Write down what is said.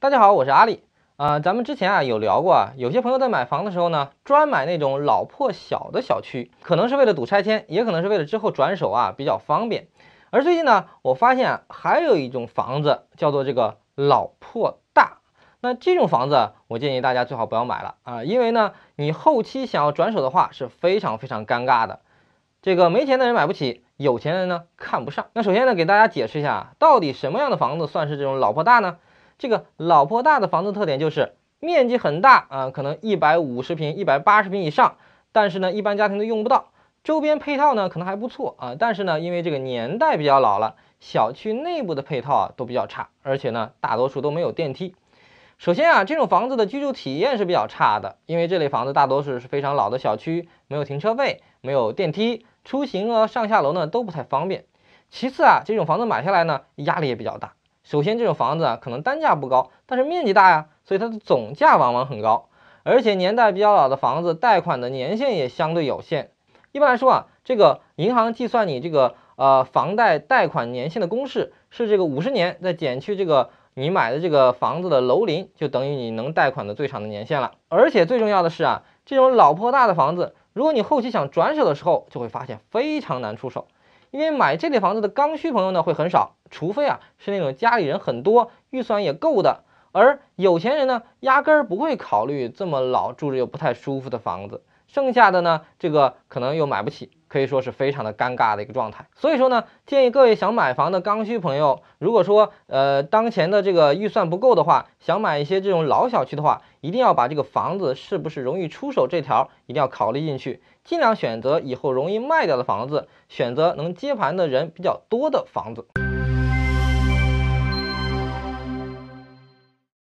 大家好，我是阿里。啊，咱们之前啊有聊过，有些朋友在买房的时候呢，专买那种老破小的小区，可能是为了赌拆迁，也可能是为了之后转手啊比较方便。而最近呢，我发现啊还有一种房子叫做这个老破大，那这种房子我建议大家最好不要买了啊，因为呢你后期想要转手的话是非常非常尴尬的，这个没钱的人买不起。有钱人呢看不上。那首先呢，给大家解释一下，到底什么样的房子算是这种老破大呢？这个老破大的房子特点就是面积很大啊，可能一百五十平、一百八十平以上，但是呢，一般家庭都用不到。周边配套呢可能还不错啊，但是呢，因为这个年代比较老了，小区内部的配套啊都比较差，而且呢，大多数都没有电梯。首先啊，这种房子的居住体验是比较差的，因为这类房子大多数是非常老的小区，没有停车位，没有电梯，出行和上下楼呢都不太方便。其次啊，这种房子买下来呢压力也比较大。首先，这种房子啊可能单价不高，但是面积大呀，所以它的总价往往很高。而且年代比较老的房子，贷款的年限也相对有限。一般来说啊，这个银行计算你这个呃房贷贷款年限的公式是这个五十年再减去这个。你买的这个房子的楼龄就等于你能贷款的最长的年限了，而且最重要的是啊，这种老破大的房子，如果你后期想转手的时候，就会发现非常难出手，因为买这类房子的刚需朋友呢会很少，除非啊是那种家里人很多、预算也够的，而有钱人呢压根儿不会考虑这么老、住着又不太舒服的房子，剩下的呢这个可能又买不起。可以说是非常的尴尬的一个状态，所以说呢，建议各位想买房的刚需朋友，如果说呃当前的这个预算不够的话，想买一些这种老小区的话，一定要把这个房子是不是容易出手这条一定要考虑进去，尽量选择以后容易卖掉的房子，选择能接盘的人比较多的房子。